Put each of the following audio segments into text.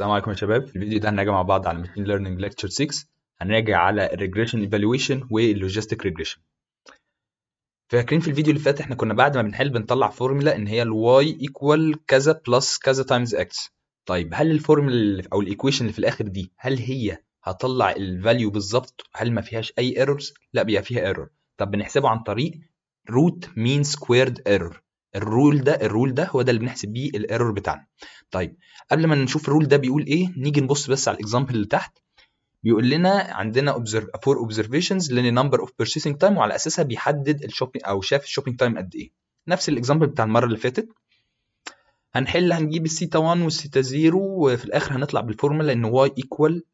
السلام عليكم يا شباب في الفيديو ده هنراجع مع بعض على ماشين ليرنينج ليكتشر 6 هنراجع على الريجريشن ايفالويشن واللوجيستيك ريجريشن فاكرين في الفيديو اللي فات احنا كنا بعد ما بنحل بنطلع فورمولا ان هي الواي ايكوال كذا بلس كذا تايمز اكس طيب هل الفورمولا او الايكويشن اللي في الاخر دي هل هي هتطلع الفاليو بالظبط هل ما فيهاش اي ايرورز لا بيبقى فيها ايرور طب بنحسبه عن طريق روت مين سكويرد ايرور الرول ده الرول ده هو ده اللي بنحسب بيه الايرور بتاعنا طيب قبل ما نشوف الرول ده بيقول ايه نيجي نبص بس على الاكزامبل اللي تحت بيقول لنا عندنا فور اوبزرفيشنز لان نمبر اوف بيرسيسنج تايم وعلى اساسها بيحدد الشوبينج او شاف الشوبينج تايم قد ايه نفس الاكزامبل بتاع المره اللي فاتت هنحل هنجيب السيتا 1 والسيتا 0 وفي الاخر هنطلع بالفورمولا ان واي ايكوال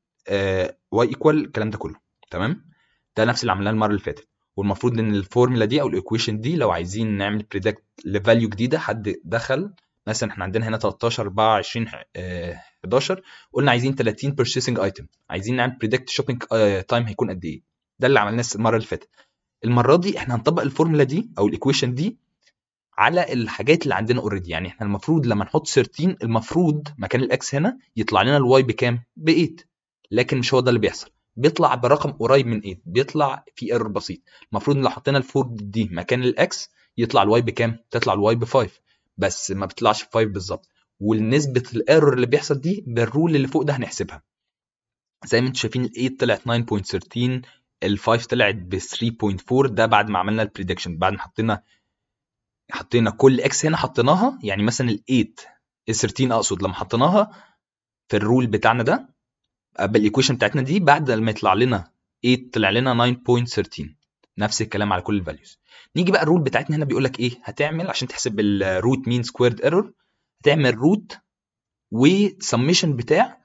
واي ايكوال الكلام ده كله تمام ده نفس اللي عملناه المره اللي فاتت والمفروض ان الفورمولا دي او الايكويشن دي لو عايزين نعمل بريدكت لفاليو جديده حد دخل مثلا احنا عندنا هنا 13 24 11 قلنا عايزين 30 بيرسيسنج ايتم عايزين نعمل بريدكت شوبينج تايم هيكون قد ايه ده اللي عملناه المره اللي فاتت المره دي احنا هنطبق الفورمولا دي او الايكويشن دي على الحاجات اللي عندنا اوريدي يعني احنا المفروض لما نحط 13 المفروض مكان الاكس هنا يطلع لنا الواي بكام ب 8 لكن مش هو ده اللي بيحصل بيطلع برقم قريب من 8 بيطلع في ايرور بسيط المفروض ان لو حطينا الفور دي مكان الاكس يطلع الواي بكام تطلع الواي ب 5 بس ما بتطلعش ب 5 بالظبط ونسبه الايرور اللي بيحصل دي بالرول اللي فوق ده هنحسبها زي ما انتم شايفين ال 8 طلعت 9.13 ال 5 طلعت ب 3.4 ده بعد ما عملنا البريدكشن بعد ما حطينا حطينا كل اكس هنا حطيناها يعني مثلا ال 8 ال 13 اقصد لما حطيناها في الرول بتاعنا ده بالايكويشن بتاعتنا دي بعد ما يطلع لنا 8 طلع لنا 9.13 نفس الكلام على كل الفاليوز نيجي بقى الرول بتاعتنا هنا بيقول لك ايه هتعمل عشان تحسب الروت مين سكويرد ايرور هتعمل روت وسميشن بتاع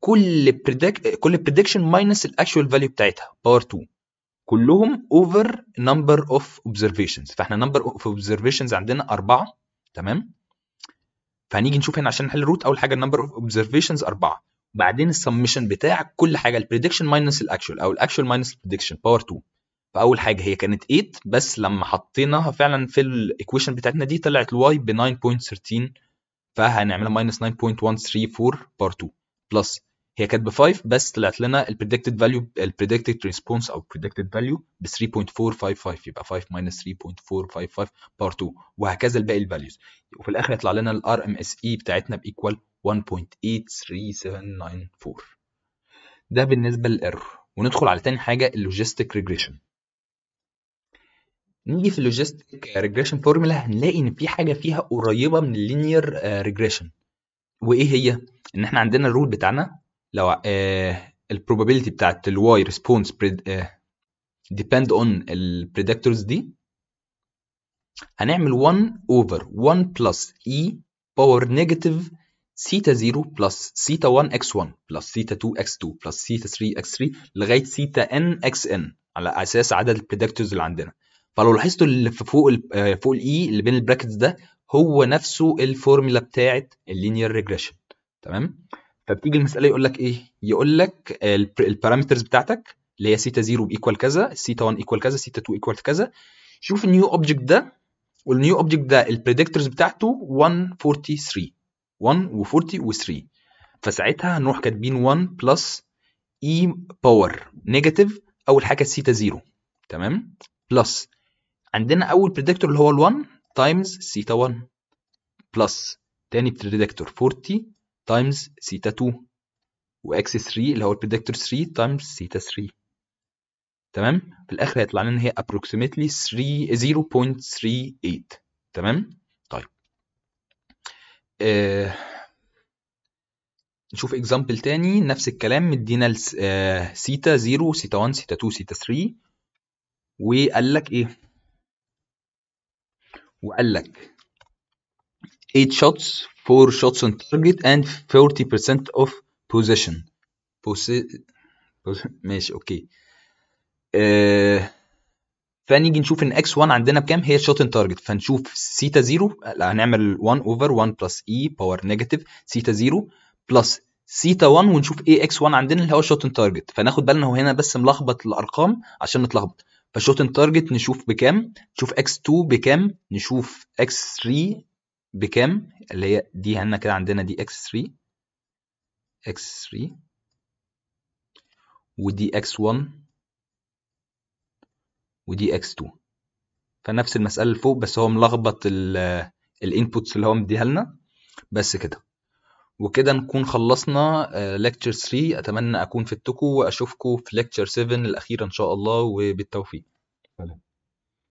كل بريدك كل بريدكشن ماينس الاكشوال فاليو بتاعتها باور 2 كلهم اوفر نمبر اوف اوبزرفيشنز فاحنا نمبر اوف اوبزرفيشنز عندنا اربعه تمام فهنيجي نشوف هنا عشان نحل الروت اول حاجه النمبر اوف اوبزرفيشنز اربعه بعدين السمشن بتاع كل حاجه البريدكشن ماينس الاكشوال او الاكشوال ماينس البريدكشن باور 2 فاول حاجه هي كانت 8 بس لما حطيناها فعلا في الايكويشن بتاعتنا دي طلعت الواي ب 9.13 فهنعملها ماينس 9.134 باور 2 بلس هي كانت ب 5 بس طلعت لنا البريدكتد فاليو البريدكتد ريسبونس او بريدكتد فاليو ب 3.455 يبقى 5 ماينس 3.455 باور 2 وهكذا الباقي الفاليوز وفي الاخر يطلع لنا الار ام اس اي بتاعتنا بايكوال 1.83794 ده بالنسبة للايرور وندخل على تاني حاجة اللوجيستيك ريجريشن نيجي في اللوجيستيك ريجريشن فورمولا هنلاقي ان في حاجة فيها قريبة من اللينير ريجريشن وايه هي؟ ان احنا عندنا الرول بتاعنا لو البروبابيلتي بتاعت الواي ريسبونس ديبند اون البريدكتورز دي هنعمل 1 اوفر 1 بلس اي باور نيجاتيف سيتا 0 بلس سيتا 1 اكس 1 بلس سيتا 2 اكس 2 بلس سيتا 3 اكس 3 لغايه سيتا ان اكس ان على اساس عدد البريدكتورز اللي عندنا فلو لاحظتوا اللي في فوق آه، فوق الاي e اللي بين البراكتس ده هو نفسه الفورمولا بتاعه اللينير ريجريشن تمام فبتيجي المساله يقول لك ايه يقول لك البارامترز بتاعتك اللي هي سيتا 0 بيكوال كذا سيتا 1 ايكوال كذا سيتا 2 ايكوال كذا شوف النيو اوبجكت ده والنيو اوبجكت ده البريدكتورز بتاعته 143 1 و40 و3 فساعتها هنروح كاتبين 1 بلس اي باور نيجاتيف اول حاجه سيتا 0 تمام بلس عندنا اول بريدكتور اللي هو ال1 تايمز سيتا 1 بلس تاني بريدكتور 40 تايمز سيتا 2 واكس 3 اللي هو البريدكتور 3 تايمز سيتا 3 تمام في الاخر هيطلع لنا ان هي approximately 3 0.38 تمام آه، نشوف اكزامبل تاني نفس الكلام مدينا آه سيتا 0 سيتا 1 سيتا 2 سيتا 3 وقال لك ايه وقال لك 8 shots 4 shots on target and 40% of possession Posse... ماشي اوكي آه فنيجي نشوف ان اكس 1 عندنا بكام هي الشوت ان تارجت فنشوف سيتا 0 هنعمل 1 اوفر 1 بلس اي باور نيجاتيف سيتا 0 بلس سيتا 1 ونشوف ايه اكس 1 عندنا اللي هو الشوت ان تارجت فناخد بالنا هو هنا بس ملخبط الارقام عشان نتلخبط فالشوت ان تارجت نشوف بكام نشوف اكس 2 بكام نشوف اكس 3 بكام اللي هي دي هنا كده عندنا دي اكس 3 اكس 3 ودي اكس 1 ودي اكس 2 فنفس المساله اللي فوق بس هو ملخبط الانبوتس اللي هو مديها لنا بس كده وكده نكون خلصنا ليكتشر آه، 3 اتمنى اكون فدتكم واشوفكم في ليكتشر 7 الاخيره ان شاء الله وبالتوفيق سلام.